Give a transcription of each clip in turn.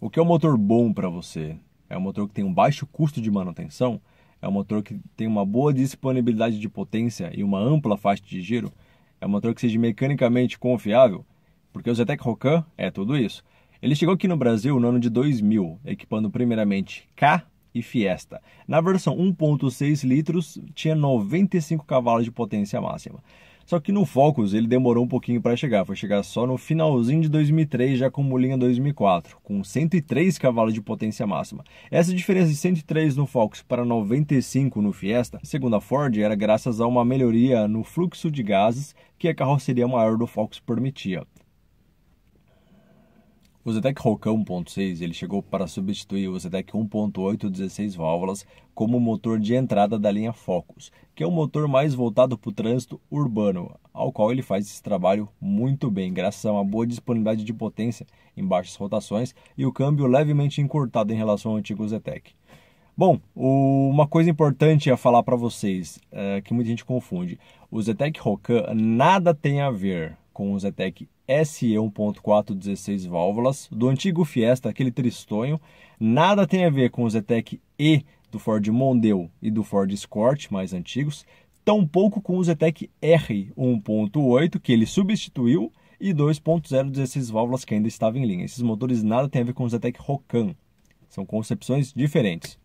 O que é um motor bom para você? É um motor que tem um baixo custo de manutenção? É um motor que tem uma boa disponibilidade de potência e uma ampla faixa de giro? É um motor que seja mecanicamente confiável? Porque o Zetec Rocan é tudo isso. Ele chegou aqui no Brasil no ano de 2000, equipando primeiramente K e Fiesta. Na versão 1.6 litros, tinha 95 cavalos de potência máxima. Só que no Focus ele demorou um pouquinho para chegar, foi chegar só no finalzinho de 2003, já com linha 2004, com 103 cavalos de potência máxima. Essa diferença de 103 no Focus para 95 no Fiesta, segundo a Ford, era graças a uma melhoria no fluxo de gases que a carroceria maior do Focus permitia. O Zetec Rocan 1.6 ele chegou para substituir o Zetec 1.8 16 válvulas como motor de entrada da linha Focus, que é o motor mais voltado para o trânsito urbano, ao qual ele faz esse trabalho muito bem, graças a uma boa disponibilidade de potência em baixas rotações e o câmbio levemente encurtado em relação ao antigo Zetec. Bom, uma coisa importante a falar para vocês, é, que muita gente confunde, o Zetec Rocan nada tem a ver com o Zetec SE 1.4 16 válvulas, do antigo Fiesta, aquele tristonho. Nada tem a ver com o Zetec E do Ford Mondeo e do Ford Escort, mais antigos. Tampouco com o Zetec R 1.8, que ele substituiu, e 2.0 16 válvulas que ainda estava em linha. Esses motores nada tem a ver com o Zetec Rocan. São concepções diferentes.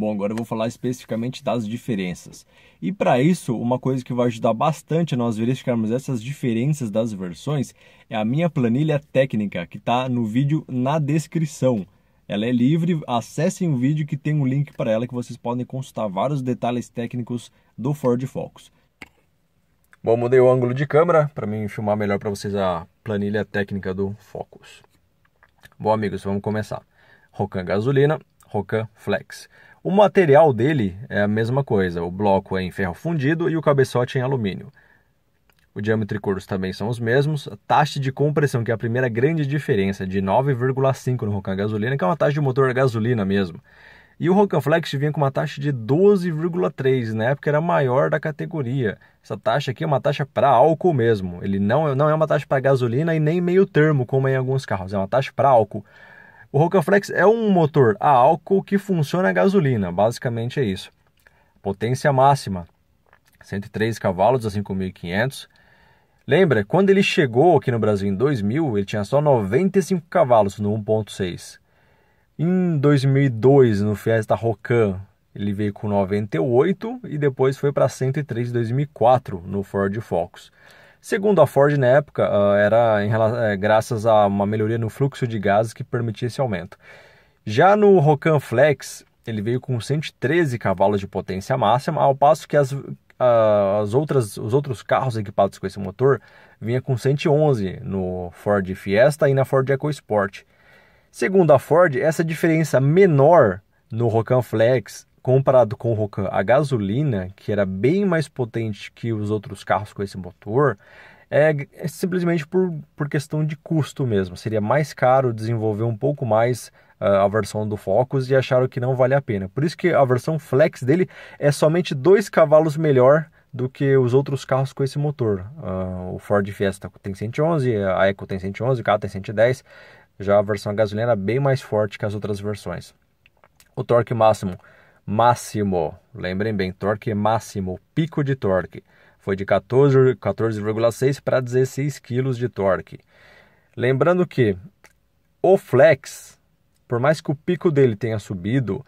Bom, agora eu vou falar especificamente das diferenças. E para isso, uma coisa que vai ajudar bastante a nós verificarmos essas diferenças das versões é a minha planilha técnica, que está no vídeo na descrição. Ela é livre, acessem o vídeo que tem um link para ela que vocês podem consultar vários detalhes técnicos do Ford Focus. Bom, mudei o ângulo de câmera para mim filmar melhor para vocês a planilha técnica do Focus. Bom, amigos, vamos começar. Rocan gasolina, Rocan flex. O material dele é a mesma coisa, o bloco é em ferro fundido e o cabeçote é em alumínio. O diâmetro e curso também são os mesmos. A taxa de compressão, que é a primeira grande diferença, de 9,5 no Rocan gasolina, que é uma taxa de motor a gasolina mesmo. E o Rocan Flex vinha com uma taxa de 12,3, na época era a maior da categoria. Essa taxa aqui é uma taxa para álcool mesmo. Ele não, é, não é uma taxa para gasolina e nem meio termo, como é em alguns carros, é uma taxa para álcool. O Rocaflex é um motor a álcool que funciona a gasolina, basicamente é isso. Potência máxima 103 cavalos a 5500. Lembra, quando ele chegou aqui no Brasil em 2000, ele tinha só 95 cavalos no 1.6. Em 2002, no Fiesta Rocan, ele veio com 98 e depois foi para 103 em 2004 no Ford Focus. Segundo a Ford, na época, ah, era relação, eh, graças a uma melhoria no fluxo de gases que permitia esse aumento. Já no Rocan Flex, ele veio com 113 cavalos de potência máxima, ao passo que as, ah, as outras, os outros carros equipados com esse motor vinha com 111 no Ford Fiesta e na Ford EcoSport. Segundo a Ford, essa diferença menor no Rocan Flex comparado com o Rocan, a gasolina, que era bem mais potente que os outros carros com esse motor, é, é simplesmente por, por questão de custo mesmo. Seria mais caro desenvolver um pouco mais ah, a versão do Focus e acharam que não vale a pena. Por isso que a versão flex dele é somente 2 cavalos melhor do que os outros carros com esse motor. Uh, o Ford Fiesta tem 111, a Eco tem 111, o carro tem 110. Já a versão a gasolina é bem mais forte que as outras versões. O torque máximo máximo. Lembrem bem, torque máximo, pico de torque. Foi de 14,6 14, para 16 kg de torque. Lembrando que o flex, por mais que o pico dele tenha subido,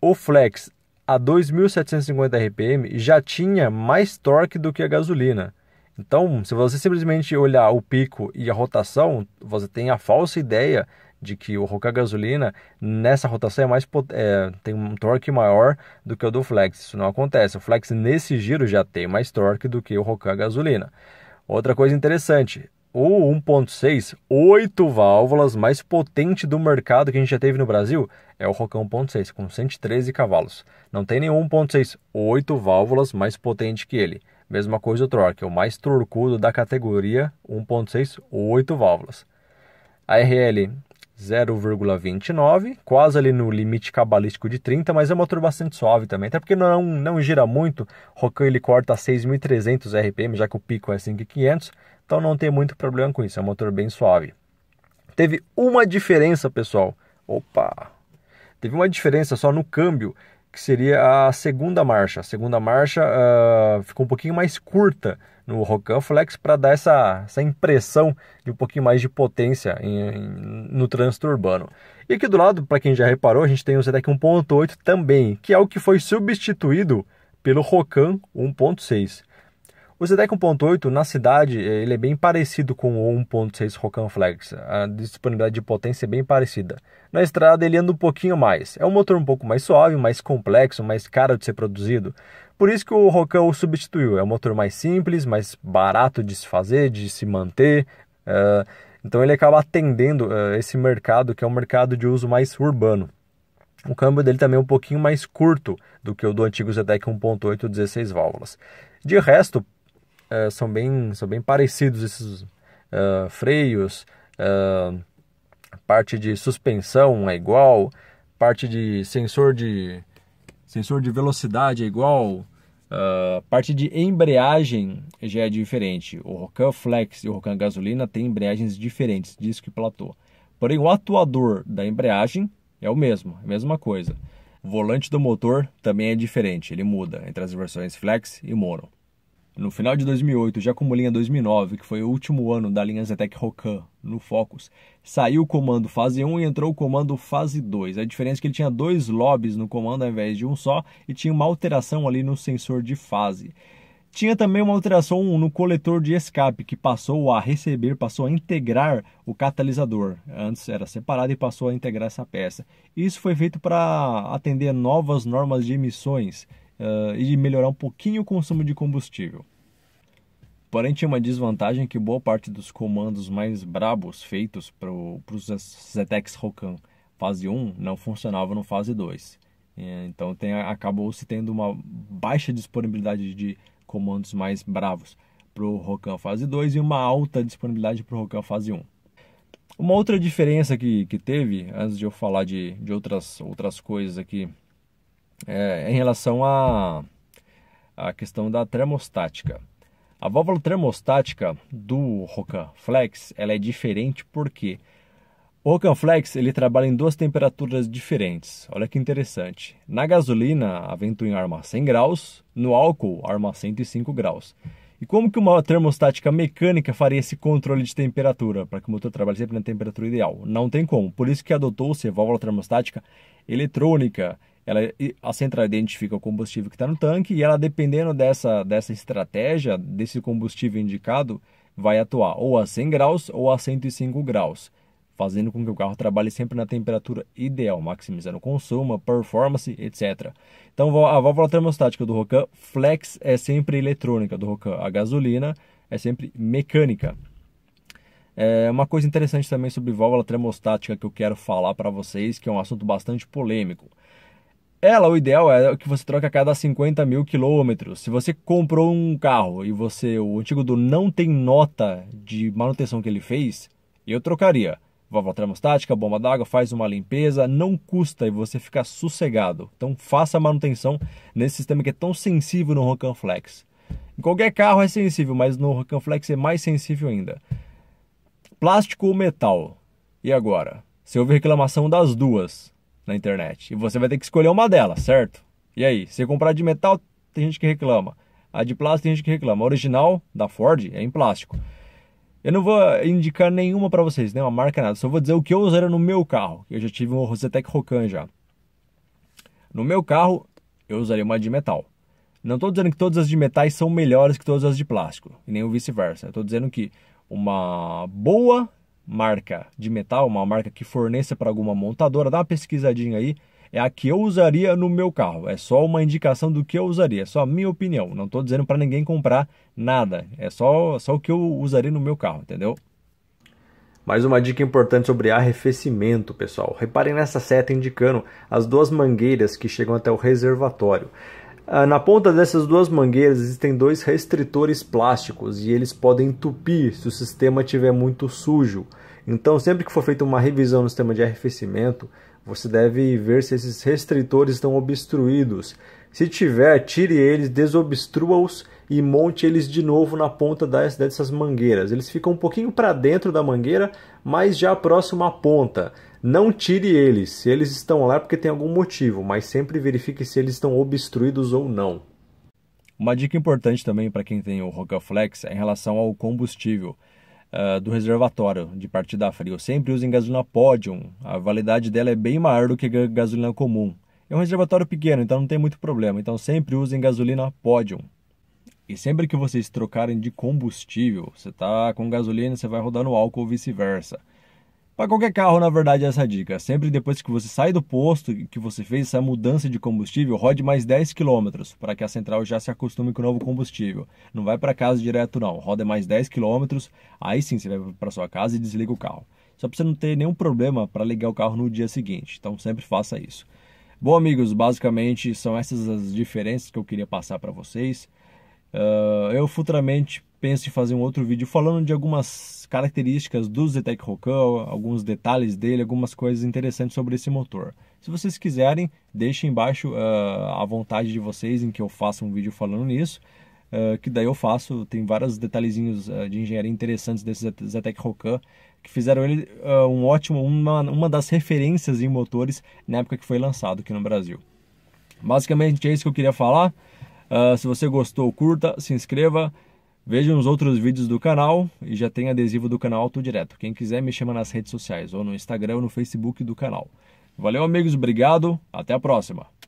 o flex a 2.750 RPM já tinha mais torque do que a gasolina. Então, se você simplesmente olhar o pico e a rotação, você tem a falsa ideia de que o roca gasolina nessa rotação é mais é, tem um torque maior do que o do Flex. Isso não acontece. O Flex nesse giro já tem mais torque do que o roca gasolina. Outra coisa interessante, o 1.6, 8 válvulas mais potente do mercado que a gente já teve no Brasil, é o roca 1.6 com 113 cavalos. Não tem nenhum 1.6, 8 válvulas mais potente que ele. Mesma coisa o Torque, é o mais torcudo da categoria, 1.6, 8 válvulas. A RL 0,29, quase ali no limite cabalístico de 30, mas é um motor bastante suave também, até porque não, não gira muito, Rocan ele corta a 6.300 RPM, já que o pico é 5.500, então não tem muito problema com isso, é um motor bem suave. Teve uma diferença, pessoal, opa, teve uma diferença só no câmbio, que seria a segunda marcha. A segunda marcha uh, ficou um pouquinho mais curta no Rocan Flex para dar essa, essa impressão de um pouquinho mais de potência em, em, no trânsito urbano. E aqui do lado, para quem já reparou, a gente tem o Zedec 1.8 também, que é o que foi substituído pelo Rocan 1.6. O Zedek 1.8 na cidade eh, ele é bem parecido com o 1.6 Rocan Flex, a disponibilidade de potência é bem parecida. Na estrada ele anda um pouquinho mais, é um motor um pouco mais suave, mais complexo, mais caro de ser produzido. Por isso que o Rocan o substituiu, é um motor mais simples, mais barato de se fazer, de se manter. Uh, então ele acaba atendendo uh, esse mercado que é um mercado de uso mais urbano. O câmbio dele também é um uh, são, bem, são bem parecidos esses uh, freios, uh, parte de suspensão é igual, parte de sensor de, sensor de velocidade é igual, Uh, parte de embreagem já é diferente. O Rocan Flex e o Rocan Gasolina têm embreagens diferentes, disco e platô. Porém, o atuador da embreagem é o mesmo, a mesma coisa. O volante do motor também é diferente, ele muda entre as versões Flex e Mono. No final de 2008, já como linha 2009, que foi o último ano da linha Zetec Rocan no Focus, saiu o comando fase 1 e entrou o comando fase 2. A diferença é que ele tinha dois lobes no comando ao invés de um só e tinha uma alteração ali no sensor de fase. Tinha também uma alteração no coletor de escape, que passou a receber, passou a integrar o catalisador. Antes era separado e passou a integrar essa peça. Isso foi feito para atender novas normas de emissões uh, e melhorar um pouquinho o consumo de combustível. Porém, tinha uma desvantagem que boa parte dos comandos mais brabos feitos para os Zetex Rocan fase 1 não funcionavam no fase 2. Eh, então tem, acabou se tendo uma baixa disponibilidade de comandos mais bravos para o Rocan fase 2 e uma alta disponibilidade para o Rocan fase 1. Uma outra diferença que, que teve, antes de eu falar de, de outras, outras coisas aqui é, em relação à a, questão da termostática. A válvula termostática do Rocanflex ela é diferente porque o Rocanflex ele trabalha em duas temperaturas diferentes. Olha que interessante. Na gasolina, a Ventuin arma 100 graus, no álcool arma 105 graus. E como que uma termostática mecânica faria esse controle de temperatura para que o motor trabalhe sempre na temperatura ideal? Não tem como. Por isso que adotou-se a válvula termostática eletrônica, ela, a central identifica o combustível que está no tanque e ela, dependendo dessa, dessa estratégia, desse combustível indicado, vai atuar ou a 100 graus ou a 105 graus, fazendo com que o carro trabalhe sempre na temperatura ideal, maximizando o consumo, performance, etc. Então, a válvula termostática do Rocan Flex é sempre eletrônica do Rocan, a gasolina é sempre mecânica. É uma coisa interessante também sobre válvula termostática que eu quero falar para vocês, que é um assunto bastante polêmico. Ela, o ideal é que você troque a cada 50 mil quilômetros. Se você comprou um carro e você o antigo do não tem nota de manutenção que ele fez, eu trocaria. Válvula termostática, bomba d'água, faz uma limpeza, não custa e você fica sossegado. Então faça a manutenção nesse sistema que é tão sensível no Rocan Flex. Em qualquer carro é sensível, mas no Rocan Flex é mais sensível ainda. Plástico ou metal? E agora? Se houve reclamação das duas, na internet. E você vai ter que escolher uma delas, certo? E aí, se comprar de metal, tem gente que reclama. A de plástico tem gente que reclama. A original da Ford é em plástico. Eu não vou indicar nenhuma para vocês, nenhuma marca, nada. Só vou dizer o que eu usaria no meu carro. Eu já tive um Rosetec Rocan já. No meu carro, eu usaria uma de metal. Não estou dizendo que todas as de metais são melhores que todas as de plástico, e nem o vice-versa. Estou dizendo que uma boa marca de metal, uma marca que forneça para alguma montadora, dá uma pesquisadinha aí. É a que eu usaria no meu carro. É só uma indicação do que eu usaria, é só a minha opinião. Não estou dizendo para ninguém comprar nada. É só, só o que eu usaria no meu carro, entendeu? Mais uma dica importante sobre arrefecimento, pessoal. Reparem nessa seta indicando as duas mangueiras que chegam até o reservatório. Ah, na ponta dessas duas mangueiras existem dois restritores plásticos e eles podem entupir se o sistema estiver muito sujo. Então, sempre que for feita uma revisão no sistema de arrefecimento, você deve ver se esses restritores estão obstruídos. Se tiver, tire eles, desobstrua-os e monte eles de novo na ponta dessas mangueiras. Eles ficam um pouquinho para dentro da mangueira, mas já próximo à ponta. Não tire eles, se eles estão lá é porque tem algum motivo, mas sempre verifique se eles estão obstruídos ou não. Uma dica importante também para quem tem o Rocaflex é em relação ao combustível uh, do reservatório de partida a frio. Sempre usem gasolina Podium, a validade dela é bem maior do que gasolina comum. É um reservatório pequeno, então não tem muito problema, então sempre usem gasolina Podium. E sempre que vocês trocarem de combustível, você está com gasolina, você vai rodar no álcool ou vice-versa. Para qualquer carro, na verdade, é essa dica. Sempre depois que você sai do posto que você fez essa mudança de combustível, rode mais 10 km para que a central já se acostume com o novo combustível. Não vai para casa direto não, roda mais 10 km, aí sim você vai para sua casa e desliga o carro. Só para você não ter nenhum problema para ligar o carro no dia seguinte. Então sempre faça isso. Bom, amigos, basicamente são essas as diferenças que eu queria passar para vocês. Uh, eu futuramente penso em fazer um outro vídeo falando de algumas características do Zetec Rocan, alguns detalhes dele, algumas coisas interessantes sobre esse motor. Se vocês quiserem, deixem embaixo uh, ah, a vontade de vocês em que eu faça um vídeo falando nisso, uh, que daí eu faço. Tem vários detalhezinhos uh, de engenharia interessantes desse Zetec Rocan que fizeram ele um ótimo, uma, uma das referências em motores na época que foi lançado aqui no Brasil. Basicamente é isso que eu queria falar. Uh, se você gostou, curta, se inscreva. veja os outros vídeos do canal e já tem adesivo do canal Auto Direto. Quem quiser me chama nas redes sociais, ou no Instagram ou no Facebook do canal. Valeu, amigos, obrigado, até a próxima.